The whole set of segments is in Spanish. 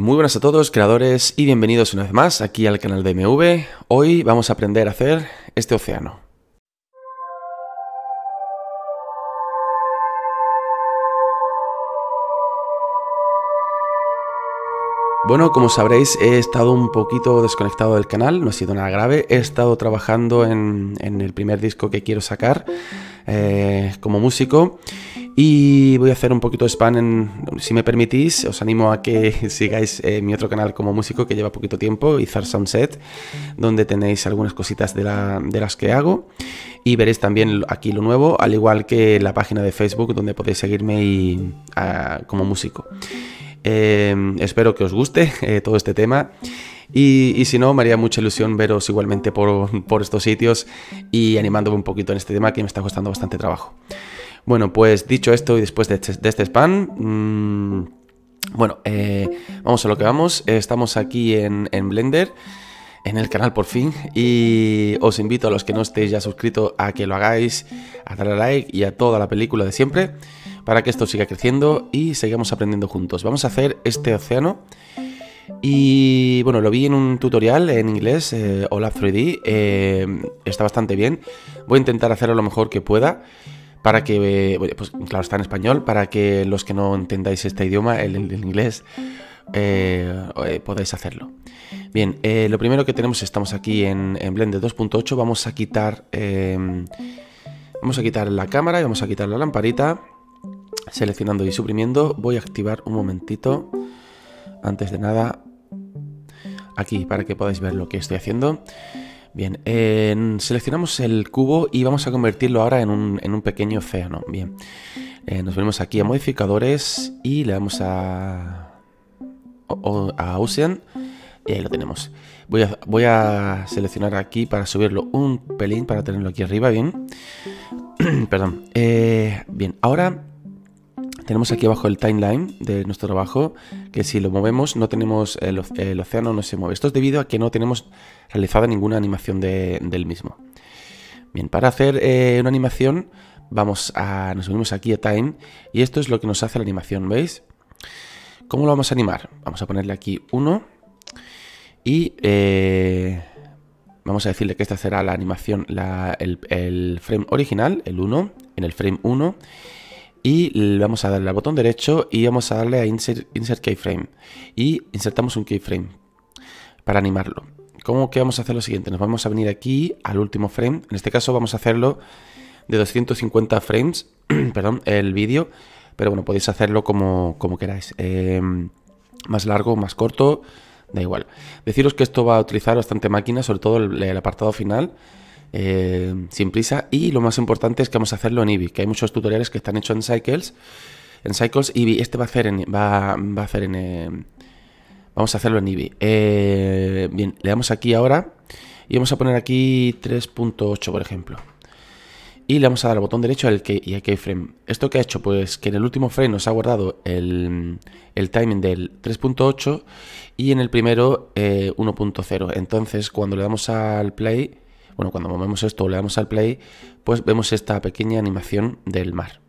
Muy buenas a todos creadores y bienvenidos una vez más aquí al canal de MV. Hoy vamos a aprender a hacer este océano. Bueno, como sabréis, he estado un poquito desconectado del canal, no ha sido nada grave. He estado trabajando en, el primer disco que quiero sacar eh, como músico y voy a hacer un poquito de spam, en, si me permitís, os animo a que sigáis eh, mi otro canal como músico que lleva poquito tiempo, Izar Sunset, donde tenéis algunas cositas de, las que hago. Y veréis también aquí lo nuevo, al igual que la página de Facebook donde podéis seguirme como músico. Eh, espero que os guste eh, todo este tema. Y, si no, me haría mucha ilusión veros igualmente por estos sitios y animándome un poquito en este tema que me está costando bastante trabajo. Bueno, pues dicho esto y después de este, este spam... Mm, bueno, eh, vamos a lo que vamos. Estamos aquí en, Blender en el canal por fin y os invito a los que no estéis ya suscritos a que lo hagáis, a darle like y a toda la película de siempre para que esto siga creciendo y sigamos aprendiendo juntos. Vamos a hacer este océano y bueno, lo vi en un tutorial en inglés, eh, 3D, eh, está bastante bien, voy a intentar hacerlo lo mejor que pueda para que, pues, claro, está en español, para que los que no entendáis este idioma, el, inglés, eh, podáis hacerlo. Bien, eh, lo primero que tenemos, estamos aquí en, en Blender 2.8, vamos a quitar... Em, vamos a quitar la cámara y vamos a quitar la lamparita. Seleccionando y suprimiendo, voy a activar un momentito. Antes de nada, aquí para que podáis ver lo que estoy haciendo. Bien, eh, seleccionamos el cubo y vamos a convertirlo ahora en un, en un pequeño océano. Bien, eh, nos venimos aquí a modificadores y le damos a, a Ocean y ahí lo tenemos. Voy a, voy a seleccionar aquí para subirlo un pelín, para tenerlo aquí arriba, bien. Perdón. Eh, bien, ahora tenemos aquí abajo el timeline de nuestro trabajo, que si lo movemos no tenemos, el, océano no se mueve. Esto es debido a que no tenemos realizada ninguna animación del mismo. Bien, para hacer eh, una animación vamos a, nos unimos aquí a time y esto es lo que nos hace la animación, ¿veis? ¿Cómo lo vamos a animar? Vamos a ponerle aquí 1 y eh, vamos a decirle que esta será la animación, el, el frame original, el 1, en el frame 1 y vamos a darle al botón derecho y vamos a darle a insert, keyframe y insertamos un keyframe para animarlo. ¿Cómo que vamos a hacer lo siguiente? Nos vamos a venir aquí al último frame, en este caso vamos a hacerlo de 250 frames, perdón, el vídeo, pero bueno, podéis hacerlo como, queráis, em, más largo, más corto, da igual. Deciros que esto va a utilizar bastante máquina, sobre todo el apartado final, eh, sin prisa. Y lo más importante es que vamos a hacerlo en Eevee, que hay muchos tutoriales que están hechos en Cycles. En Cycles, Eevee, este va a hacer en. Va, a hacer en. Em, vamos a hacerlo en Eevee. Eh, bien, le damos aquí ahora. Y vamos a poner aquí 3.8, por ejemplo. Y le vamos a dar al botón derecho al que, y a keyframe. ¿Esto que ha hecho? Pues que en el último frame nos ha guardado el, el timing del 3.8 y en el primero 1.0. Eh, Entonces, cuando le damos al play, bueno, cuando movemos esto o le damos al play, pues vemos esta pequeña animación del mar.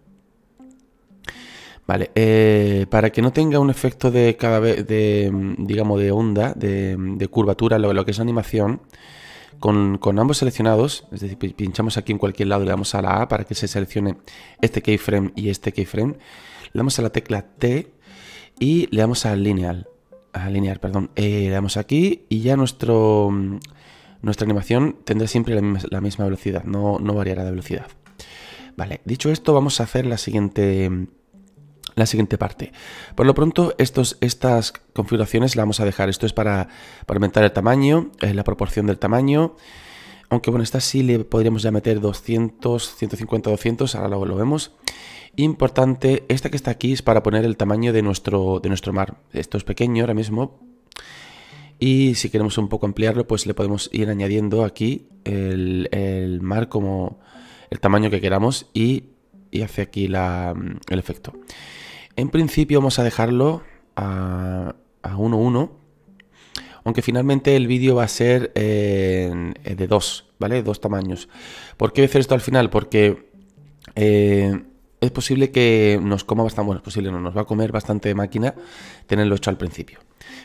Vale, eh, para que no tenga un efecto de cada vez de, mm, digamos, de onda, de, mm, curvatura, lo, que es animación, con, ambos seleccionados, es decir, pinchamos aquí en cualquier lado, le damos a la A para que se seleccione este keyframe y este keyframe, le damos a la tecla T y le damos al lineal, a linear, perdón, eh, le damos aquí y ya nuestro mm, nuestra animación tendrá siempre la misma, velocidad, no, no, variará de velocidad. Vale, dicho esto, vamos a hacer la siguiente, la siguiente parte. Por lo pronto, estos, estas configuraciones las vamos a dejar. Esto es para, aumentar el tamaño, eh, la proporción del tamaño. Aunque bueno, esta sí le podríamos ya meter 200, 150, 200, ahora luego lo vemos. Importante, esta que está aquí es para poner el tamaño de nuestro, de nuestro mar. Esto es pequeño ahora mismo, y si queremos un poco ampliarlo, pues le podemos ir añadiendo aquí el, mar como el tamaño que queramos y, y hace aquí el efecto. En principio vamos a dejarlo a 1.1, aunque finalmente el vídeo va a ser eh, de dos, ¿vale? Dos tamaños. ¿Por qué voy a hacer esto al final? Porque eh, es posible que nos coma bastante, bueno, es posible, no, nos va a comer bastante máquina tenerlo hecho al principio.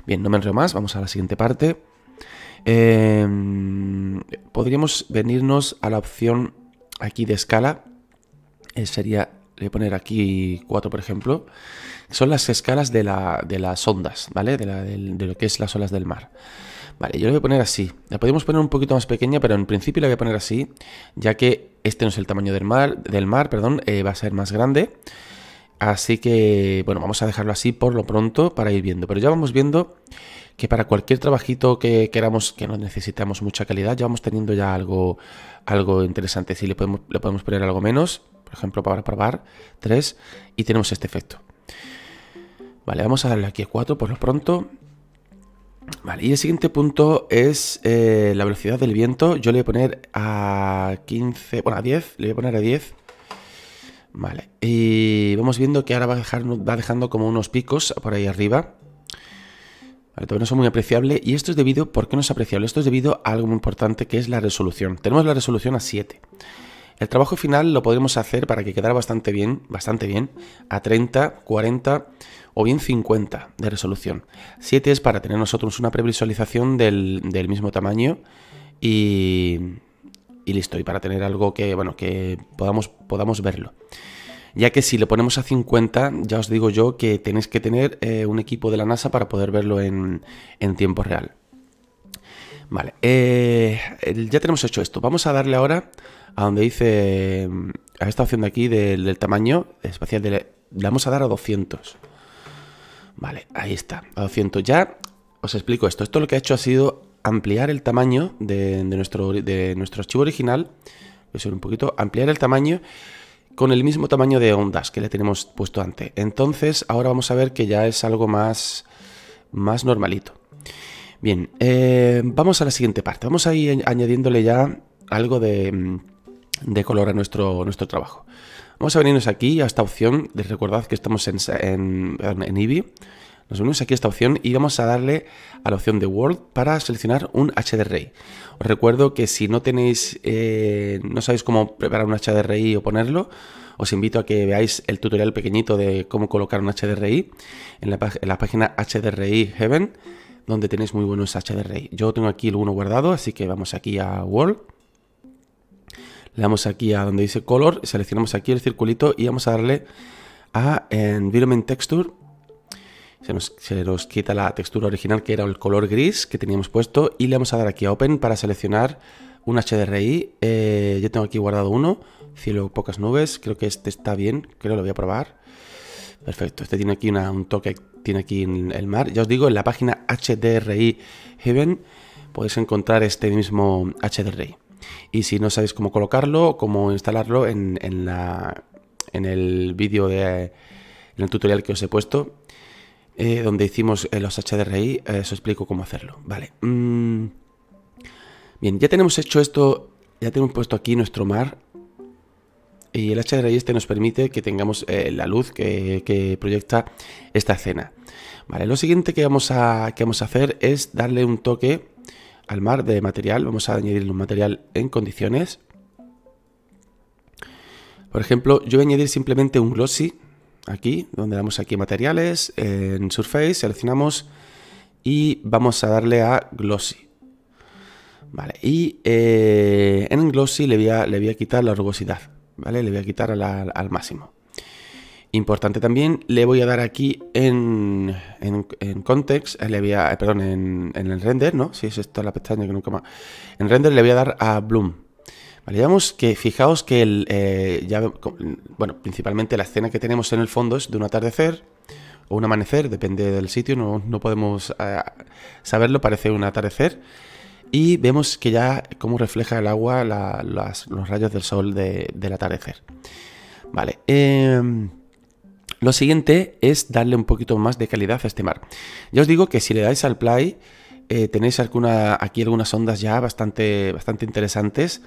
Bien, no me enreo más, vamos a la siguiente parte. Em, podríamos venirnos a la opción aquí de escala. Eh, sería, voy poner aquí 4, por ejemplo. Son las escalas de, las ondas, ¿vale? De, de lo que es las olas del mar. Vale, yo lo voy a poner así. La podemos poner un poquito más pequeña, pero en principio la voy a poner así, ya que este no es el tamaño del mar, del mar perdón, eh, va a ser más grande. Así que, bueno, vamos a dejarlo así por lo pronto para ir viendo. Pero ya vamos viendo que para cualquier trabajito que queramos, que no necesitamos mucha calidad, ya vamos teniendo ya algo, algo interesante. Si le podemos, le podemos poner algo menos, por ejemplo, para probar 3, y tenemos este efecto. Vale, vamos a darle aquí a 4 por lo pronto. Vale, y el siguiente punto es eh, la velocidad del viento. Yo le voy a poner a 15, bueno, a 10, le voy a poner a 10. Vale, y vamos viendo que ahora va, dejando como unos picos por ahí arriba. Vale, todavía no son muy apreciable. Y esto es debido, ¿por qué no es apreciable? Esto es debido a algo muy importante que es la resolución. Tenemos la resolución a 7. El trabajo final lo podremos hacer para que quedara bastante bien, bastante bien, a 30, 40 o bien 50 de resolución. 7 es para tener nosotros una previsualización del, mismo tamaño y, y, listo, y para tener algo que, bueno, que podamos, podamos verlo. Ya que si le ponemos a 50, ya os digo yo que tenéis que tener eh, un equipo de la NASA para poder verlo en, tiempo real. Vale, eh, ya tenemos hecho esto. Vamos a darle ahora a donde dice, a esta opción de aquí del, tamaño espacial. De, le vamos a dar a 200. Vale, ahí está, a 200. Ya os explico esto. Esto lo que ha hecho ha sido ampliar el tamaño de, nuestro, de nuestro archivo original. Voy a un poquito. Ampliar el tamaño con el mismo tamaño de ondas que le tenemos puesto antes. Entonces, ahora vamos a ver que ya es algo más, más normalito. Bien, eh, vamos a la siguiente parte. Vamos a ir añadiéndole ya algo de, de color a nuestro, nuestro trabajo. Vamos a venirnos aquí a esta opción, De recordad que estamos en, en, nos venimos aquí a esta opción y vamos a darle a la opción de World para seleccionar un HDRI. Os recuerdo que si no tenéis, eh, no sabéis cómo preparar un HDRI o ponerlo, os invito a que veáis el tutorial pequeñito de cómo colocar un HDRI en la, página HDRI Heaven, donde tenéis muy buenos HDRI. Yo tengo aquí el uno guardado, así que vamos aquí a World le damos aquí a donde dice Color, seleccionamos aquí el circulito y vamos a darle a Environment Texture. Se nos, quita la textura original que era el color gris que teníamos puesto y le vamos a dar aquí a Open para seleccionar un HDRI. Eh, yo tengo aquí guardado uno, cielo pocas nubes, creo que este está bien, creo que lo voy a probar. Perfecto, este tiene aquí un toque, tiene aquí el mar. Ya os digo, en la página HDRI Heaven podéis encontrar este mismo HDRI. Y si no sabéis cómo colocarlo, cómo instalarlo, en, el vídeo de en el tutorial que os he puesto, eh, donde hicimos eh, los HDRI, eh, os explico cómo hacerlo. Vale. Mm. Bien, ya tenemos hecho esto, ya tenemos puesto aquí nuestro mar. Y el HDRI este nos permite que tengamos la luz que, proyecta esta escena. Vale, lo siguiente que vamos, a, que vamos a hacer es darle un toque al mar de material. Vamos a añadirle un material en condiciones. Por ejemplo, yo voy a añadir simplemente un glossy aquí, donde damos aquí materiales, en surface, seleccionamos y vamos a darle a glossy. Vale, y eh, en glossy le voy, a, le quitar la rugosidad, ¿vale? Le voy a quitar al máximo. Importante también, le voy a dar aquí en, en, context, eh, le voy eh, perdón, en, el render, ¿no? Si es esta la pestaña que nunca más. En render le voy a dar a bloom. Vale, digamos que fijaos que el, eh, bueno, principalmente la escena que tenemos en el fondo es de un atardecer o un amanecer, depende del sitio, no, podemos saberlo, parece un atardecer. Y vemos que ya cómo refleja el agua los rayos del sol del atardecer. Vale. Em, lo siguiente es darle un poquito más de calidad a este mar. Ya os digo que si le dais al play, eh, tenéis aquí algunas ondas ya bastante, bastante interesantes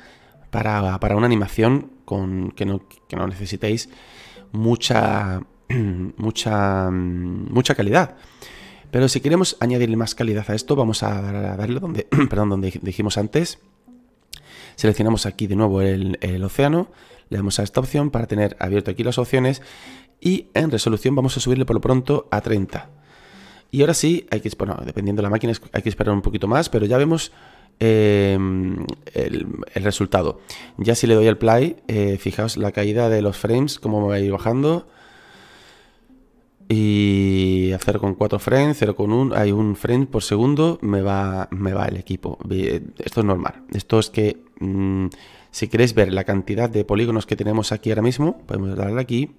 para, una animación con, que, no, que necesitéis mucha, mucha, mm, mucha calidad. Pero si queremos añadirle más calidad a esto, vamos a, darle donde, perdón, donde dijimos antes. Seleccionamos aquí de nuevo el, el, océano, le damos a esta opción para tener abierto aquí las opciones y en resolución vamos a subirle por lo pronto a 30. Y ahora sí, hay que, bueno, dependiendo de la máquina hay que esperar un poquito más, pero ya vemos em, el, resultado. Ya si le doy el play, eh, fijaos la caída de los frames, como va a ir bajando. Y a 0,4 frames, 0,1, hay un frame por segundo, me va, me va el equipo. Esto es normal. Esto es que mm, si queréis ver la cantidad de polígonos que tenemos aquí ahora mismo, podemos darle aquí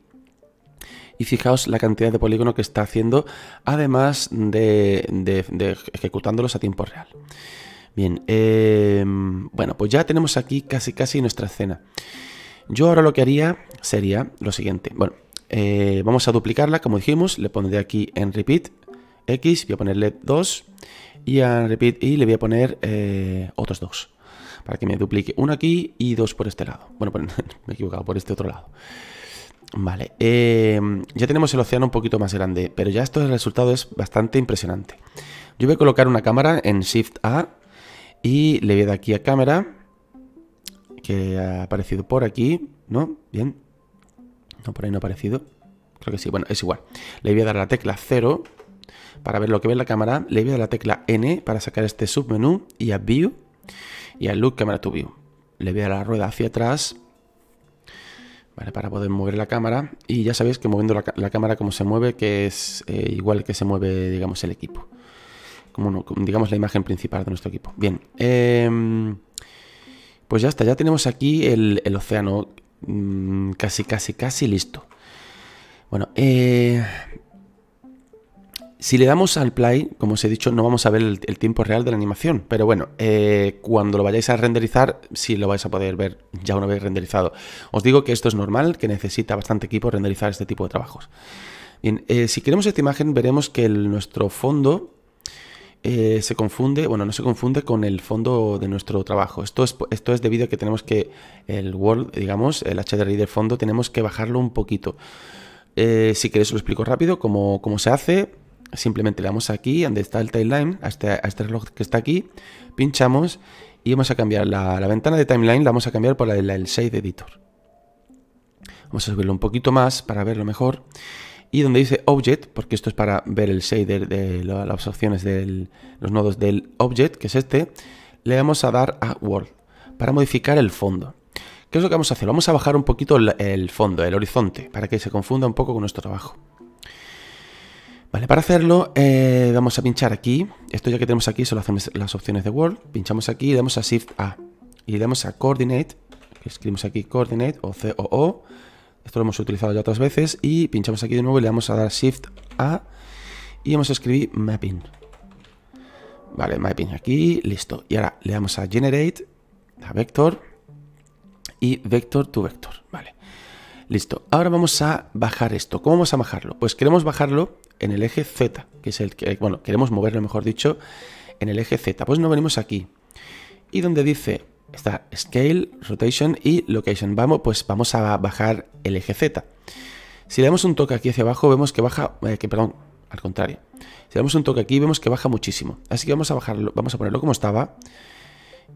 y fijaos la cantidad de polígono que está haciendo, además de, ejecutándolos a tiempo real. Bien, em, bueno, pues ya tenemos aquí casi casi nuestra escena. Yo ahora lo que haría sería lo siguiente. Bueno, eh, vamos a duplicarla, como dijimos, le pondré aquí en repeat X, voy a ponerle 2 y a repeat Y le voy a poner eh, otros dos para que me duplique uno aquí y dos por este lado. Bueno, me he equivocado, por este otro lado. Vale, eh, ya tenemos el océano un poquito más grande, pero ya esto el resultado es bastante impresionante. Yo voy a colocar una cámara en Shift A y le voy a dar aquí a cámara, que ha aparecido por aquí, ¿no? Bien. No, por ahí no ha aparecido. Creo que sí, bueno, es igual. Le voy a dar la tecla 0 para ver lo que ve la cámara. Le voy a dar la tecla N para sacar este submenú y a View y a Look Camera to View. Le voy a dar la rueda hacia atrás para poder mover la cámara. Y ya sabéis que moviendo la, cámara como se mueve, que es eh, igual que se mueve, digamos, el equipo. Como, digamos, la imagen principal de nuestro equipo. Bien. Em, pues ya está, ya tenemos aquí el, océano mm, casi, casi, casi listo. Bueno, eh, si le damos al play, como os he dicho, no vamos a ver el, tiempo real de la animación, pero bueno, eh, cuando lo vayáis a renderizar, sí lo vais a poder ver ya una vez renderizado. Os digo que esto es normal, que necesita bastante equipo renderizar este tipo de trabajos. Bien, eh, si queremos esta imagen, veremos que nuestro fondo eh, se confunde, bueno, no se confunde con el fondo de nuestro trabajo. Esto es, esto es debido a que tenemos que el World, digamos, el HDRI del fondo, tenemos que bajarlo un poquito. si queréis os lo explico rápido cómo, cómo se hace simplemente le damos aquí, donde está el timeline, este, a este, reloj que está aquí, pinchamos y vamos a cambiar la, ventana de timeline, la vamos a cambiar por la del Shade Editor. Vamos a subirlo un poquito más para verlo mejor. Y donde dice Object, porque esto es para ver el shader de las opciones de los nodos del Object, que es este, le vamos a dar a World para modificar el fondo. ¿Qué es lo que vamos a hacer? Vamos a bajar un poquito el fondo, el horizonte, para que se confunda un poco con nuestro trabajo. Vale, para hacerlo eh, vamos a pinchar aquí. Esto ya que tenemos aquí solo hacemos las opciones de Word. Pinchamos aquí y damos a Shift A. Y le damos a Coordinate. Escribimos aquí Coordinate o O, Esto lo hemos utilizado ya otras veces. Y pinchamos aquí de nuevo y le damos a dar Shift A. Y vamos a escribir Mapping. Vale, Mapping aquí. Listo. Y ahora le damos a Generate, a Vector. Y Vector to Vector. Vale. Listo. Ahora vamos a bajar esto. ¿Cómo vamos a bajarlo? Pues queremos bajarlo en el eje Z, que es el que, eh, bueno, queremos moverlo, mejor dicho, en el eje Z. Pues no venimos aquí. Y donde dice, está Scale, Rotation y Location. Vamos, pues vamos a bajar el eje Z. Si le damos un toque aquí hacia abajo, vemos que baja, eh, que perdón, al contrario. Si le damos un toque aquí, vemos que baja muchísimo. Así que vamos a bajarlo, vamos a ponerlo como estaba.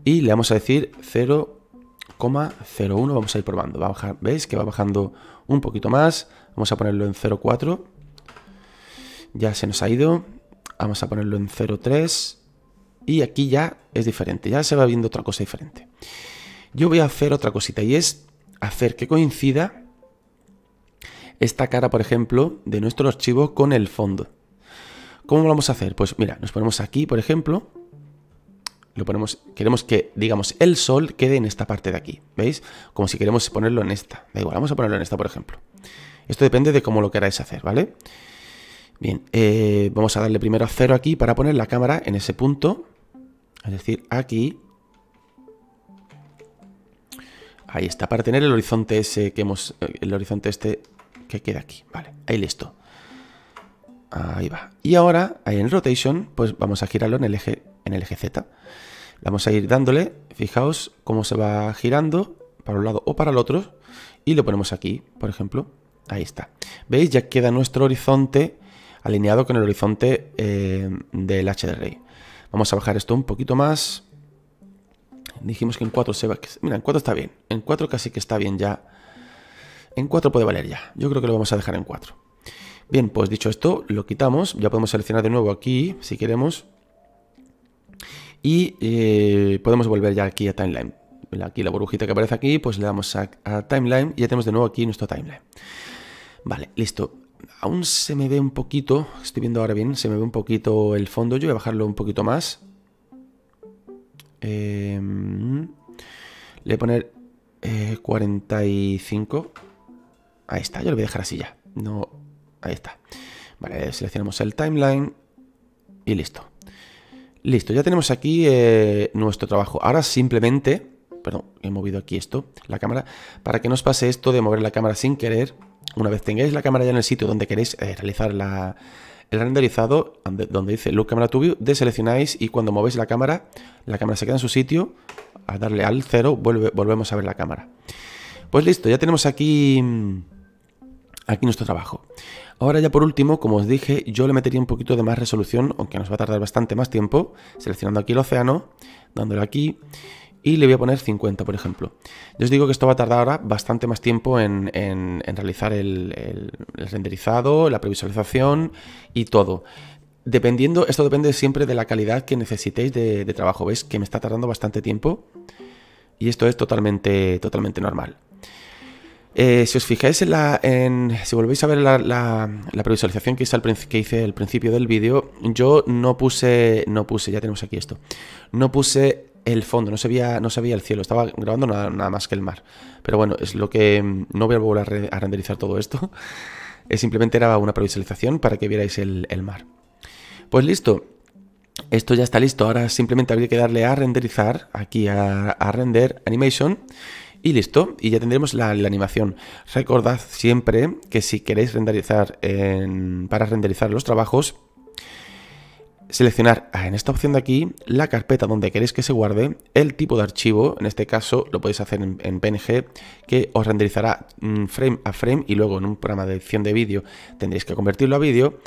Y le vamos a decir 0,01. Vamos a ir probando. Va a bajar, ¿veis? Que va bajando un poquito más. Vamos a ponerlo en 0,4. Ya se nos ha ido. Vamos a ponerlo en 0.3. Y aquí ya es diferente. Ya se va viendo otra cosa diferente. Yo voy a hacer otra cosita y es hacer que coincida esta cara, por ejemplo, de nuestro archivo con el fondo. ¿Cómo lo vamos a hacer? Pues mira, nos ponemos aquí, por ejemplo, lo ponemos, queremos que, digamos, el sol quede en esta parte de aquí, ¿veis? Como si queremos ponerlo en esta. Da igual, vamos a ponerlo en esta, por ejemplo. Esto depende de cómo lo queráis hacer, ¿vale? vale Bien, eh, vamos a darle primero a cero aquí para poner la cámara en ese punto. Es decir, aquí. Ahí está, para tener el horizonte ese que hemos... Eh, el horizonte este que queda aquí. Vale, ahí listo. Ahí va. Y ahora, ahí en rotation, pues vamos a girarlo en el eje, en el eje Z. Vamos a ir dándole, fijaos cómo se va girando para un lado o para el otro. Y lo ponemos aquí, por ejemplo. Ahí está. ¿Veis? Ya queda nuestro horizonte alineado con el horizonte eh, del HDRI, Vamos a bajar esto un poquito más. Dijimos que en 4 se va... Mira, en 4 está bien. En 4 casi que está bien ya. En 4 puede valer ya. Yo creo que lo vamos a dejar en 4. Bien, pues dicho esto, lo quitamos. Ya podemos seleccionar de nuevo aquí, si queremos. Y eh, podemos volver ya aquí a Timeline. Aquí la burbujita que aparece aquí, pues le damos a Timeline y ya tenemos de nuevo aquí nuestro Timeline. Vale, listo aún se me ve un poquito, estoy viendo ahora bien, se me ve un poquito el fondo, yo voy a bajarlo un poquito más. Em, le voy a poner 45. Eh, ahí está, yo lo voy a dejar así ya. No, ahí está. Vale, seleccionamos el timeline y listo. Listo, ya tenemos aquí eh, nuestro trabajo. Ahora simplemente, perdón, he movido aquí esto, la cámara, para que os pase esto de mover la cámara sin querer. Una vez tengáis la cámara ya en el sitio donde queréis eh, realizar el renderizado, donde dice Look Camera to View, deseleccionáis y cuando movéis la cámara, la cámara se queda en su sitio. Al darle al 0, volvemos a ver la cámara. Pues listo, ya tenemos aquí, mm, aquí nuestro trabajo. Ahora ya por último, como os dije, yo le metería un poquito de más resolución, aunque nos va a tardar bastante más tiempo, seleccionando aquí el océano, dándole aquí y le voy a poner 50, por ejemplo. Yo os digo que esto va a tardar ahora bastante más tiempo en, realizar el, renderizado, la previsualización y todo. Dependiendo, esto depende siempre de la calidad que necesitéis de, trabajo. ¿Veis que me está tardando bastante tiempo? Y esto es totalmente, totalmente normal. Eh, si os fijáis en la. si volvéis a ver la, previsualización que hice, al, que hice al principio del vídeo, yo no puse. No puse, ya tenemos aquí esto. No puse el fondo, no se veía, no se el cielo, estaba grabando nada, más que el mar. Pero bueno, es lo que mm, no voy a volver a, renderizar todo esto. simplemente era una previsualización para que vierais el, mar. Pues listo, esto ya está listo. Ahora simplemente habría que darle a renderizar, aquí a, render animation. Y listo, y ya tendremos la, animación. Recordad siempre que si queréis renderizar para renderizar los trabajos, seleccionar ah, en esta opción de aquí la carpeta donde queréis que se guarde, el tipo de archivo, en este caso lo podéis hacer en, PNG, que os renderizará mm, frame a frame y luego en un programa de edición de vídeo tendréis que convertirlo a vídeo.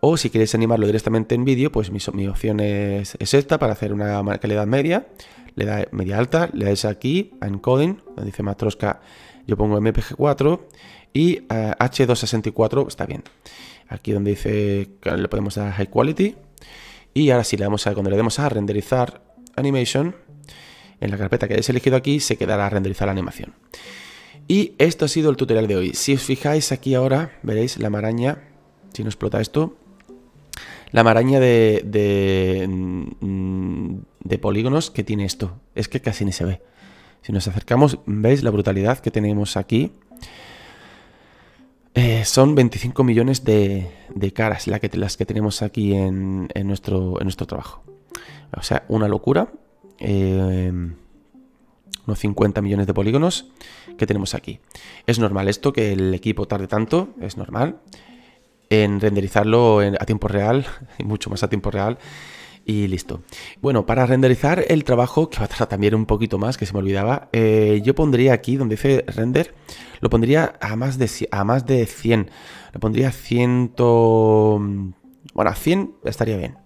O si queréis animarlo directamente en vídeo, pues mi, opción es, esta para hacer una calidad media. Le da media alta, le dais aquí a encoding, donde dice Matroska, yo pongo MPG4 y H264 eh, está bien. Aquí donde dice, le podemos dar high quality y ahora si le damos a, cuando le demos a renderizar animation, en la carpeta que hayáis elegido aquí se quedará a renderizar la animación. Y esto ha sido el tutorial de hoy. Si os fijáis aquí ahora, veréis la maraña, si no explota esto, la maraña de, de, mm, de polígonos que tiene esto. Es que casi ni se ve. Si nos acercamos, veis la brutalidad que tenemos aquí eh, son 25 millones de, de caras la que, las que tenemos aquí en, nuestro, en nuestro trabajo. O sea, una locura. Em, unos 50 millones de polígonos que tenemos aquí. Es normal esto que el equipo tarde tanto, es normal. En renderizarlo a tiempo real, y mucho más a tiempo real, y listo. Bueno, para renderizar el trabajo, que va a tardar también un poquito más, que se me olvidaba, eh, yo pondría aquí, donde dice render, lo pondría a más de, a más de 100. Lo pondría a 100... Bueno, a 100 estaría bien.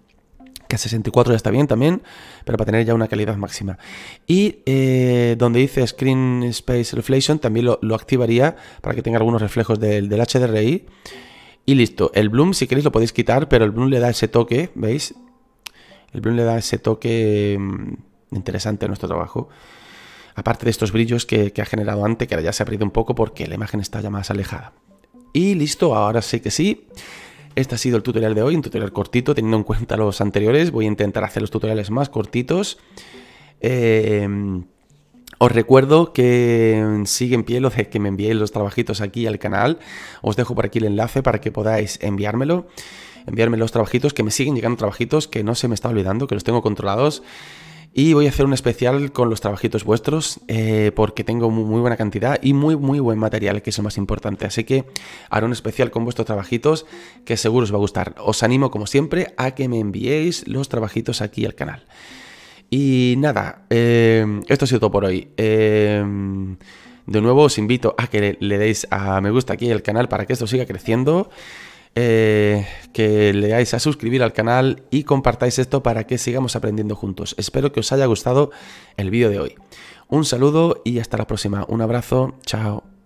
Que a 64 ya está bien también, pero para tener ya una calidad máxima. Y eh, donde dice Screen Space Reflection, también lo, activaría para que tenga algunos reflejos del, del HDRI. Y listo, el bloom si queréis lo podéis quitar, pero el bloom le da ese toque, ¿veis? El Bloom le da ese toque mm, interesante a nuestro trabajo. Aparte de estos brillos que, ha generado antes, que ahora ya se ha perdido un poco porque la imagen está ya más alejada. Y listo, ahora sí que sí. Este ha sido el tutorial de hoy, un tutorial cortito, teniendo en cuenta los anteriores. Voy a intentar hacer los tutoriales más cortitos. Em, os recuerdo que sigue en pie lo de que me enviéis los trabajitos aquí al canal. Os dejo por aquí el enlace para que podáis enviármelo enviarme los trabajitos, que me siguen llegando trabajitos, que no se me está olvidando, que los tengo controlados. Y voy a hacer un especial con los trabajitos vuestros eh, porque tengo muy, buena cantidad y muy, muy buen material, que es lo más importante. Así que haré un especial con vuestros trabajitos que seguro os va a gustar. Os animo, como siempre, a que me enviéis los trabajitos aquí al canal. Y nada, eh, esto ha sido todo por hoy. Eh, de nuevo os invito a que le, le deis a me gusta aquí al canal para que esto siga creciendo. Eh, que leáis a suscribir al canal y compartáis esto para que sigamos aprendiendo juntos. Espero que os haya gustado el vídeo de hoy. Un saludo y hasta la próxima. Un abrazo. Chao.